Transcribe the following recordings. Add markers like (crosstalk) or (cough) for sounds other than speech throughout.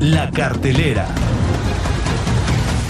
La cartelera.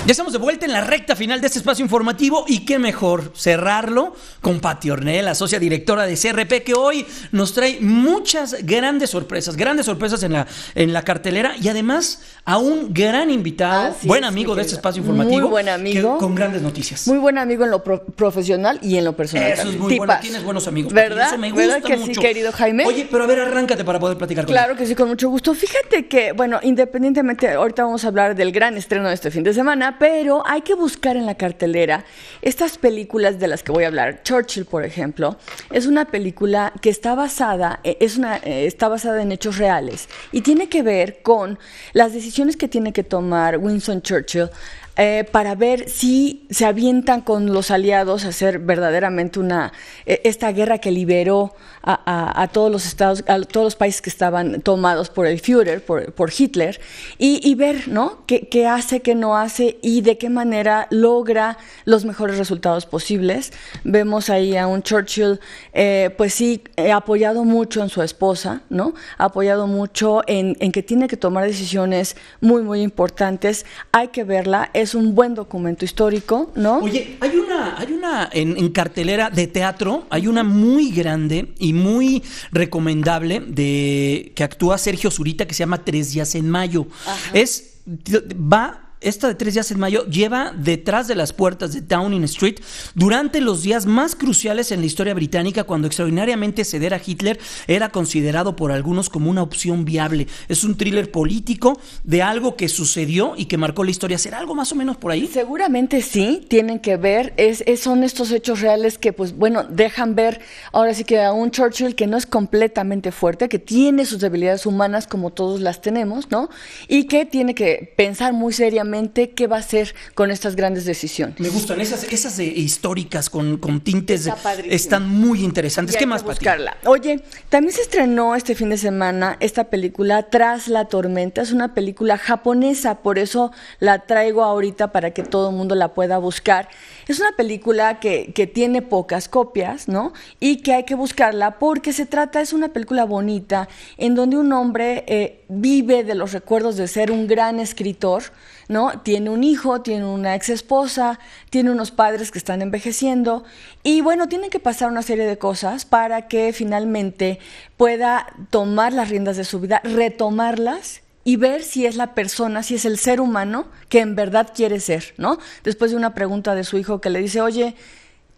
Ya estamos de vuelta en la recta final de este espacio informativo y qué mejor cerrarlo con Pati la socia directora de CRP, que hoy nos trae muchas grandes sorpresas, grandes sorpresas en la, en la cartelera y además a un gran invitado, buen amigo de este espacio informativo. Muy buen amigo. con grandes noticias. Muy buen amigo en lo profesional y en lo personal. Eso es muy bueno, tienes buenos amigos. ¿Verdad? Eso me gusta mucho. querido Jaime? Oye, pero a ver, arráncate para poder platicar con Claro que sí, con mucho gusto. Fíjate que, bueno, independientemente, ahorita vamos a hablar del gran estreno de este fin de semana, pero hay que buscar en la cartelera estas películas de las que voy a hablar. Churchill, por ejemplo, es una película que está basada, eh, es una, eh, está basada en hechos reales y tiene que ver con las decisiones que tiene que tomar Winston Churchill eh, para ver si se avientan con los aliados a hacer verdaderamente una e, esta guerra que liberó a, todos los estados, a todos los países que estaban tomados por el Führer, por, Hitler, y, ver, ¿no? Qué, qué, hace, qué no hace y de qué manera logra los mejores resultados posibles. Vemos ahí a un Churchill, eh, pues sí, eh, apoyado mucho en su esposa, ¿no? Apoyado mucho en, que tiene que tomar decisiones muy, muy importantes. Hay que verla es un buen documento histórico, ¿no? Oye, hay una, hay una en, cartelera de teatro, hay una muy grande y muy recomendable de que actúa Sergio Zurita que se llama Tres días en mayo. Es va esta de tres días en mayo, lleva detrás de las puertas de Downing Street durante los días más cruciales en la historia británica, cuando extraordinariamente ceder a Hitler era considerado por algunos como una opción viable. Es un thriller político de algo que sucedió y que marcó la historia. ¿Será algo más o menos por ahí? Seguramente sí, tienen que ver. son estos hechos reales que, pues, bueno, dejan ver ahora sí que a un Churchill que no es completamente fuerte, que tiene sus debilidades humanas como todos las tenemos, ¿no? Y que tiene que pensar muy seriamente qué va a ser con estas grandes decisiones. Me gustan esas, esas históricas con, tintes, están muy interesantes. ¿Qué más, buscarla. Oye, también se estrenó este fin de semana esta película Tras la tormenta, es una película japonesa, por eso la traigo ahorita para que todo el mundo la pueda buscar. Es una película que, que tiene pocas copias, ¿no? Y que hay que buscarla porque se trata, es una película bonita en donde un hombre eh, vive de los recuerdos de ser un gran escritor, ¿no? Tiene un hijo, tiene una ex esposa, tiene unos padres que están envejeciendo y bueno, tienen que pasar una serie de cosas para que finalmente pueda tomar las riendas de su vida, retomarlas y ver si es la persona, si es el ser humano que en verdad quiere ser, ¿no? Después de una pregunta de su hijo que le dice, oye,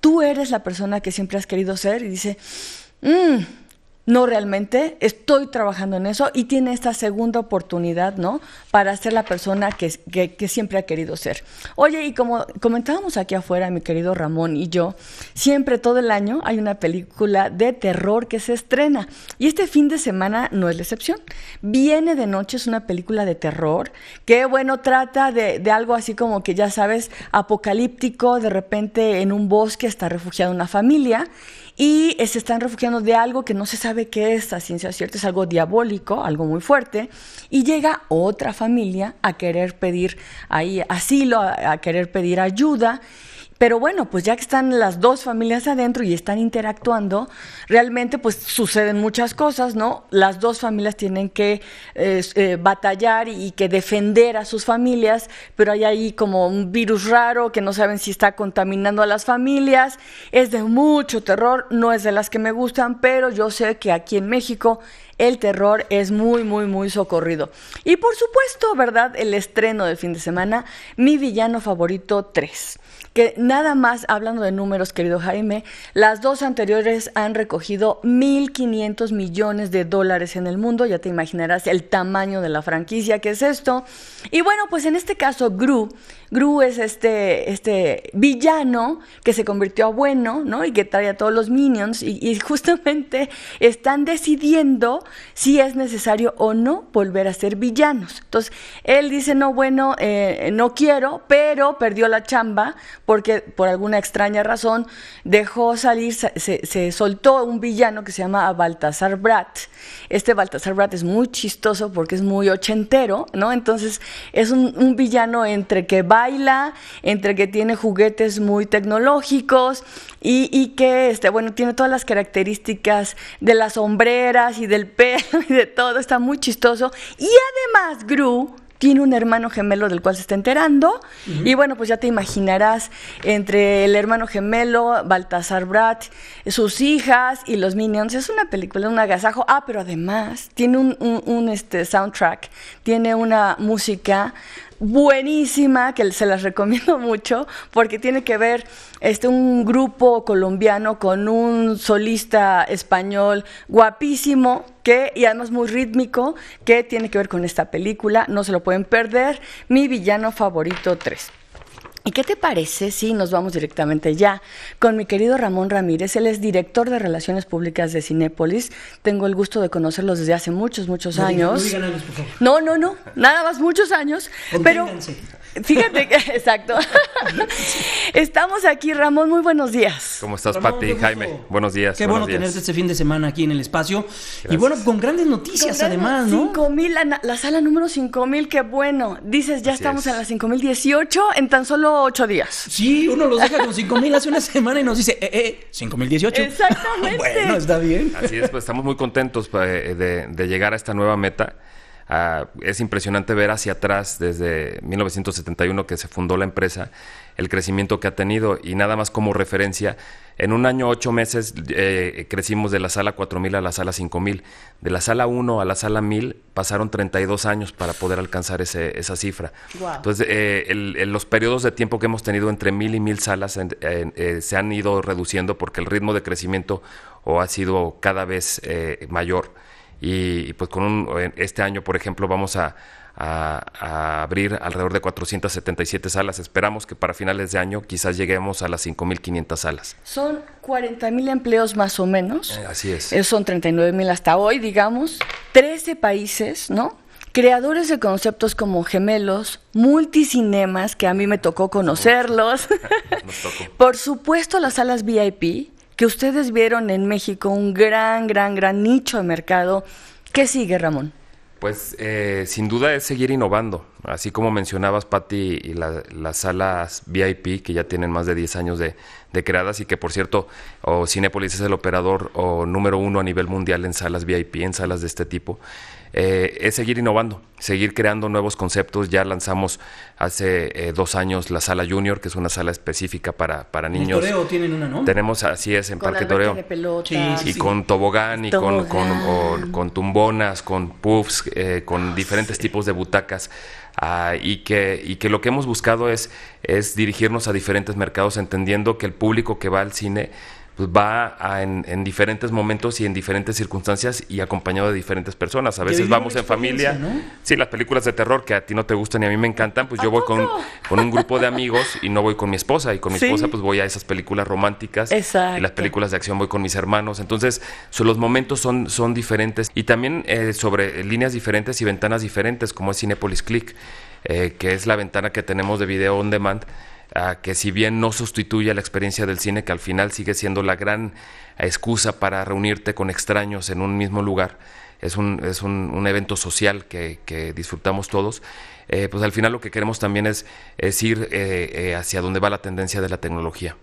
tú eres la persona que siempre has querido ser, y dice, mmm, no realmente, estoy trabajando en eso y tiene esta segunda oportunidad, ¿no? Para ser la persona que, que, siempre ha querido ser. Oye, y como comentábamos aquí afuera, mi querido Ramón y yo, siempre todo el año hay una película de terror que se estrena y este fin de semana no es la excepción. Viene de noche, es una película de terror que, bueno, trata de, de algo así como que ya sabes, apocalíptico, de repente en un bosque está refugiada una familia y eh, se están refugiando de algo que no se sabe qué es a ciencia cierta, es algo diabólico, algo muy fuerte, y llega otra familia a querer pedir ahí asilo, a querer pedir ayuda, pero bueno, pues ya que están las dos familias adentro y están interactuando, realmente pues suceden muchas cosas, ¿no? Las dos familias tienen que eh, eh, batallar y que defender a sus familias, pero hay ahí como un virus raro que no saben si está contaminando a las familias. Es de mucho terror, no es de las que me gustan, pero yo sé que aquí en México el terror es muy, muy, muy socorrido. Y por supuesto, ¿verdad? El estreno del fin de semana, mi villano favorito 3 que nada más hablando de números, querido Jaime, las dos anteriores han recogido 1.500 millones de dólares en el mundo, ya te imaginarás el tamaño de la franquicia que es esto. Y bueno, pues en este caso Gru, Gru es este, este villano que se convirtió a bueno, ¿no? Y que trae a todos los minions y (laughs) justamente están decidiendo si es necesario o no volver a ser villanos. Entonces, él dice, no, bueno, eh, no quiero, pero perdió la chamba porque por alguna extraña razón dejó salir, se, soltó un villano que se llama Baltasar Brat. Este Baltasar Brat es muy chistoso porque es muy ochentero, ¿no? Entonces, es un, villano entre que baila, entre que tiene juguetes muy tecnológicos y, y que, este, bueno, tiene todas las características de las sombreras y del y (laughs) de todo, está muy chistoso. Y además, Gru tiene un hermano gemelo del cual se está enterando. Y bueno, pues ya te imaginarás entre el hermano gemelo, Baltasar Brat, sus hijas y los Minions. Es una película, un agasajo. Ah, pero además tiene un, este soundtrack, tiene una música buenísima, que se las recomiendo (laughs) mucho, porque tiene que ver este, un grupo colombiano con un solista español guapísimo, que, y además muy rítmico, que tiene que ver con esta película, no se lo pueden perder, mi villano favorito 3. ¿Y qué te parece si nos vamos directamente ya con mi querido Ramón Ramírez? Él es director de Relaciones Públicas de Cinépolis. Tengo el gusto de conocerlos desde hace muchos, muchos años. No, no, no, nada más muchos años. Pero Fíjate que, (laughs) exacto. Estamos aquí, Ramón, muy buenos días. ¿Cómo estás, Pati? Jaime, buenos días. Qué bueno tenerte este fin de semana aquí en el espacio. Y bueno, con grandes noticias además, ¿no? 5000, la, sala número 5000, qué bueno. Dices, ya estamos en la 5018 en tan solo 8 días. Sí, uno los deja con 5000 hace una semana y nos dice, eh, eh, 5018. Exactamente. (laughs) bueno, está bien. Así es, pues estamos muy contentos eh, de llegar a esta nueva meta. Ah, es impresionante ver hacia atrás, desde 1971 que se fundó la empresa, el crecimiento que ha tenido y nada más como referencia, en un año, ocho meses, eh, crecimos de la sala 4000 a la sala 5000. De la sala 1 a la sala 1000 pasaron 32 años para poder alcanzar ese, esa cifra. Entonces, eh, los periodos de tiempo que hemos tenido entre 1000 y 1000 salas eh, se han ido reduciendo porque el ritmo de crecimiento o ha sido cada vez mayor. Y, pues con este año, por ejemplo, vamos a, abrir alrededor de 477 salas. Esperamos que para finales de año quizás lleguemos a las 5.500 salas. Son 40.000 empleos más o menos. Eh, así es. son 39.000 hasta hoy, digamos. 13 países, ¿no? creadores de conceptos como gemelos, multicinemas, que a mí me tocó conocerlos. (laughs) Por supuesto, las salas VIP, que ustedes vieron en México un gran, gran, gran nicho de mercado. ¿Qué sigue, Ramón? Pues eh, sin duda es seguir innovando. Así como mencionabas, Patti, y las salas VIP que ya tienen más de 10 años de, creadas y que, por cierto, Cinepolis es el operador número uno a nivel mundial en salas VIP, en salas de este tipo. Eh, es seguir innovando, seguir creando nuevos conceptos. Ya lanzamos hace eh, dos años la sala junior, que es una sala específica para, niños. En Toreo tienen una, ¿no? Tenemos, así es, en Parque Toreo. De y con tobogán, y Con, con, con, tumbonas, con puffs, eh, con ah, diferentes tipos de butacas. Ah, y, que, que lo que hemos buscado es, es dirigirnos a diferentes mercados, entendiendo que el público que va al cine pues va en, diferentes momentos y en diferentes circunstancias y acompañado de diferentes personas. A veces vamos en familia. Sí, las películas de terror que a ti no te gustan y a mí me encantan, pues yo voy con, con un grupo de amigos y no voy con mi esposa. Y con mi esposa pues voy a esas películas románticas. Exacto. Y las películas de acción voy con mis hermanos. Entonces los momentos son, son diferentes. Y también eh, sobre líneas diferentes y ventanas diferentes, como es Cinepolis Click, eh, que es la ventana que tenemos de video on demand que si bien no sustituye a la experiencia del cine, que al final sigue siendo la gran excusa para reunirte con extraños en un mismo lugar, es un, es un, evento social que, disfrutamos todos, eh, pues al final lo que queremos también es, ir eh, eh, hacia donde va la tendencia de la tecnología.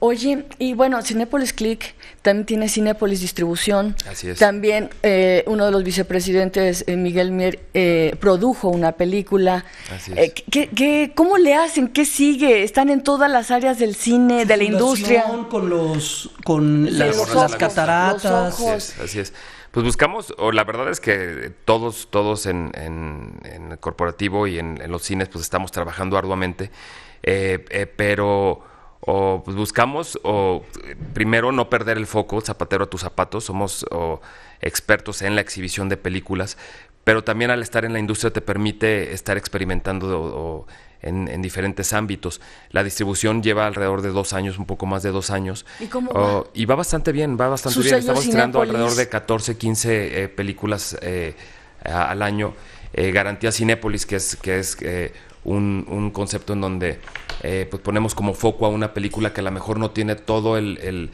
Oye, y bueno, Cinepolis Click también tiene Cinepolis Distribución. Así es. También eh, uno de los vicepresidentes, eh, Miguel Mier, eh, produjo una película. Así es. cómo le hacen? ¿Qué sigue? ¿Están en todas las áreas del cine, de la industria? Con, los, con las, cataratas. Así es, Pues buscamos, o la verdad es que todos, todos en, el corporativo y en, en, los cines, pues estamos trabajando arduamente, pero o pues, buscamos o primero no perder el foco, zapatero a tus zapatos, somos expertos en la exhibición de películas, pero también al estar en la industria te permite estar experimentando en, diferentes ámbitos. La distribución lleva alrededor de dos años, un poco más de dos años. ¿Y va? y va bastante bien, va bastante bien. Estamos estrenando alrededor de 14, 15 eh, películas eh, al año. Eh, Garantía Cinépolis, que es, que es un, un concepto en donde eh, pues ponemos como foco a una película que a lo mejor no tiene todo el,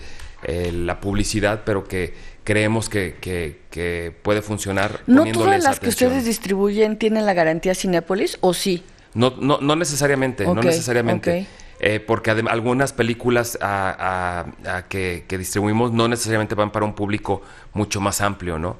el, la publicidad, pero que creemos que, que, puede funcionar. ¿No todas las que ustedes distribuyen tienen la garantía Cinépolis o sí? No, no, no necesariamente, no necesariamente. Eh, porque algunas películas a, que, que, distribuimos no necesariamente van para un público mucho más amplio, ¿no?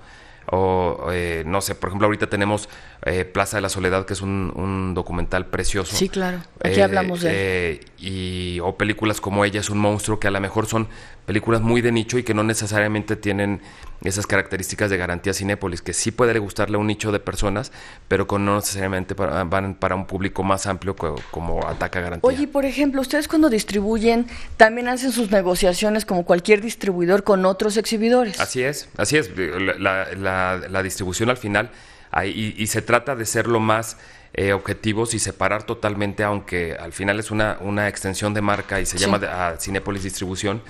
o eh, no sé, por ejemplo, ahorita tenemos eh, Plaza de la Soledad, que es un, documental precioso. Sí, claro, aquí hablamos de eh, y, o películas como Ella es un monstruo, que a lo mejor son películas muy de nicho y que no necesariamente tienen esas características de garantía Cinépolis, que sí puede gustarle a un nicho de personas, pero que no necesariamente van para un público más amplio como, Ataca Garantía. Oye, por ejemplo, ustedes cuando distribuyen también hacen sus negociaciones como cualquier distribuidor con otros exhibidores. Así es, así es. La, distribución al final, y, se trata de ser lo más eh, objetivos y separar totalmente, aunque al final es una, una extensión de marca y se llama a Cinépolis Distribución.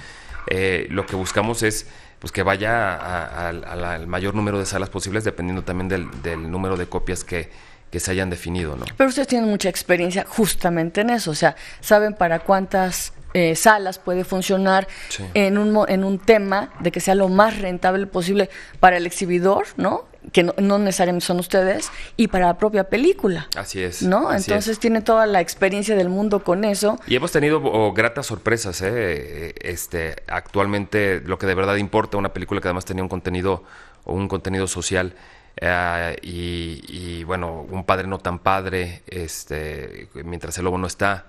Eh, lo que buscamos es pues que vaya al mayor número de salas posibles, dependiendo también del, número de copias que, se hayan definido, ¿no? Pero ustedes tienen mucha experiencia justamente en eso, o sea, saben para cuántas eh, salas puede funcionar en, un, en un tema de que sea lo más rentable posible para el exhibidor, ¿no? que no, necesariamente son ustedes, y para la propia película. Así es. ¿No? Entonces tiene toda la experiencia del mundo con eso. Y hemos tenido oh, gratas sorpresas, ¿eh? Este, actualmente lo que de verdad importa, una película que además tenía un contenido, o un contenido social. Eh, y, y, bueno, un padre no tan padre, este, mientras el lobo no está,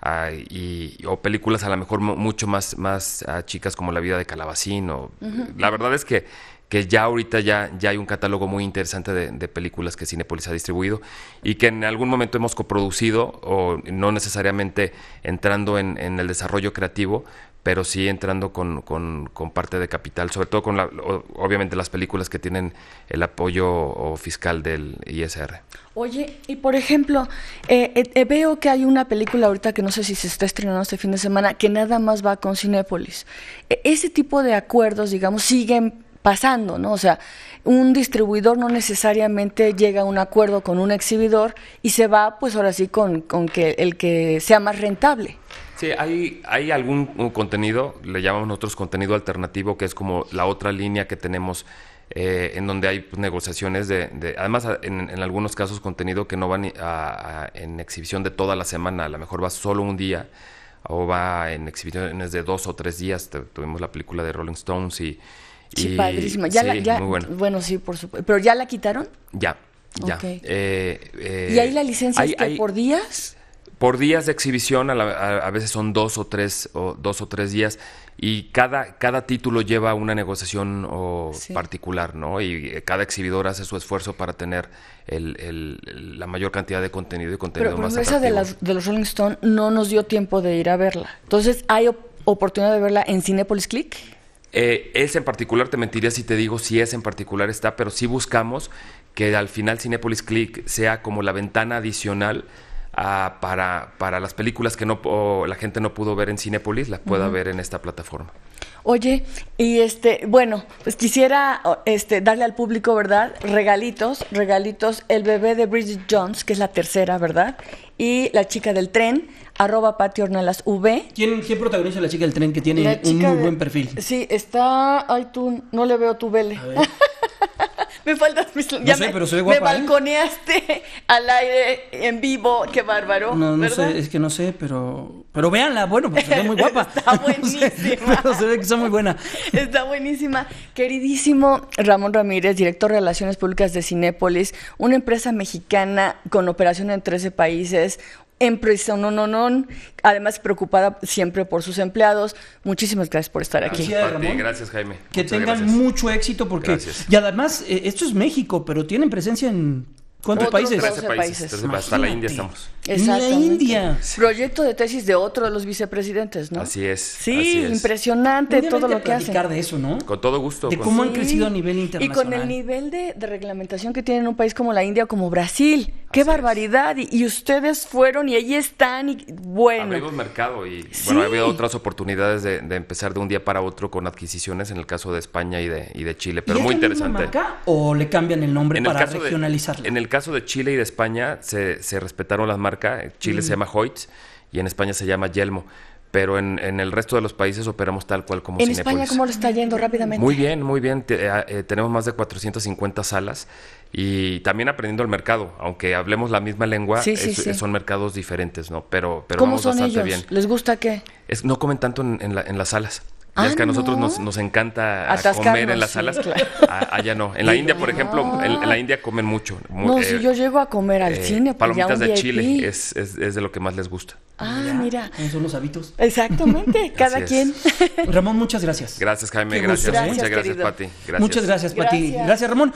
Ah, y, o películas a lo mejor mucho más, más ah, chicas como La vida de Calabacín. O, La verdad es que, que ya ahorita ya, ya hay un catálogo muy interesante de, películas que Cinepolis ha distribuido y que en algún momento hemos coproducido o no necesariamente entrando en, en el desarrollo creativo, pero sí entrando con, con, parte de capital, sobre todo con, obviamente, las películas que tienen el apoyo fiscal del ISR. Oye, y por ejemplo, eh, eh, eh, veo que hay una película ahorita que no sé si se está estrenando este fin de semana, que nada más va con Cinépolis. E, ese tipo de acuerdos, digamos, siguen pasando, ¿no? O sea, un distribuidor no necesariamente llega a un acuerdo con un exhibidor y se va, pues ahora sí, con, con que el que sea más rentable. Sí, hay, hay algún uh, contenido, le llamamos nosotros contenido alternativo, que es como la otra línea que tenemos eh, en donde hay pues, negociaciones de, además en, algunos casos contenido que no va en exhibición de toda la semana, a lo mejor va solo un día o va en exhibiciones de dos o tres días. Tuvimos la película de Rolling Stones y... Sí, padrísima. bueno. sí, por supuesto. ¿Pero ya la quitaron? Ya, ya. Eh, eh, ¿Y ahí la licencia es este, por días? por días de exhibición, a, veces son dos o tres, o dos o tres días, y cada, cada título lleva una negociación particular, ¿no? Y eh, cada exhibidor hace su esfuerzo para tener la mayor cantidad de contenido y contenido más Pero esa de, de los Rolling Stone no nos dio tiempo de ir a verla. Entonces, ¿hay oportunidad de verla en Cinepolis Click? Eh, es en particular, te mentiría si te digo si es en particular está, pero sí buscamos que al final Cinepolis Click sea como la ventana adicional Ah, para, para las películas que no la gente no pudo ver en Cinépolis, la pueda ver en esta plataforma. Oye, y este, bueno, pues quisiera este, darle al público, ¿verdad? Regalitos, regalitos, el bebé de Bridget Jones, que es la tercera, ¿verdad? Y la chica del tren, arroba Patty Ornelas V. ¿Quién, ¿Quién protagoniza la chica del tren que tiene un muy buen perfil? Sí, está, ay tú, no le veo tu vele. (laughs) me faltas mis... me, ¿eh? balconeaste (laughs) al aire en vivo, qué bárbaro. No, sé, es que no sé, pero... Pero véanla, bueno, pues está muy (laughs) guapa. está (laughs) buenísima. que está muy buena. Está buenísima. Queridísimo Ramón Ramírez, director de Relaciones Públicas de Cinépolis, una empresa mexicana con operación en 13 países, Empresa no no además preocupada siempre por sus empleados. Muchísimas gracias por estar aquí. Gracias, Jaime. Que tengan mucho éxito porque... Y además, eh, esto es México, pero tienen presencia en... ¿Cuántos países? 13 países. países. Hasta la India estamos. La India. Proyecto de tesis de otro de los vicepresidentes, ¿no? Así es. Sí, impresionante todo lo que hacen. de eso, ¿no? Con todo gusto. De cómo han crecido a nivel internacional. Y con el nivel de, reglamentación que tienen un país como la India o como Brasil, Qué barbaridad. Y, ustedes fueron y ahí están. Y bueno. Abrimos mercado y bueno, ha habido otras oportunidades de, empezar de un día para otro con adquisiciones en el caso de España y de, y de Chile. Pero muy interesante. marca, o le cambian el nombre para el en el caso de Chile y de España se, respetaron las marcas. Chile mm. se llama Hoyt y en España se llama Yelmo pero en, el resto de los países operamos tal cual como ¿En España cómo lo está yendo rápidamente? Muy bien, muy bien. Eh, eh, tenemos más de 450 salas y también aprendiendo el mercado. Aunque hablemos la misma lengua, son mercados diferentes, ¿no? Pero, pero ¿Cómo vamos bastante bien. ¿Les gusta qué? no comen tanto en las salas es ah, que a nosotros nos, encanta comer en las salas. Ah, allá no. En la India, por ejemplo, ah. en, la India comen mucho. No, eh, si yo llego a comer al eh, cine, pues Palomitas de Chile es, de lo que más les gusta. Ah, mira. Son los hábitos. Exactamente, (laughs) cada quien. Ramón, muchas gracias. Gracias, Jaime. Gracias. Muchas gracias, Pati. Muchas gracias, Pati. gracias Ramón.